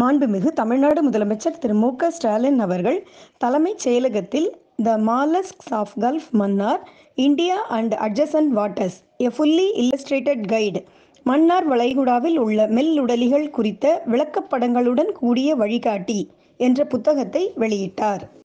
மாண்புமிகு தமிழ்நாடு முதலமைச்சர் திரு மு க ஸ்டாலின் அவர்கள் தலைமைச் செயலகத்தில் the molluscs of gulf Mannar India and adjacent waters a fully illustrated guide Mannar வளைகுடாவில் உள்ள மெல்லுடலிகள் குறித்த விளக்கப்படங்களுடன் கூடிய வழிகாட்டி என்ற புத்தகத்தை வெளியிட்டார்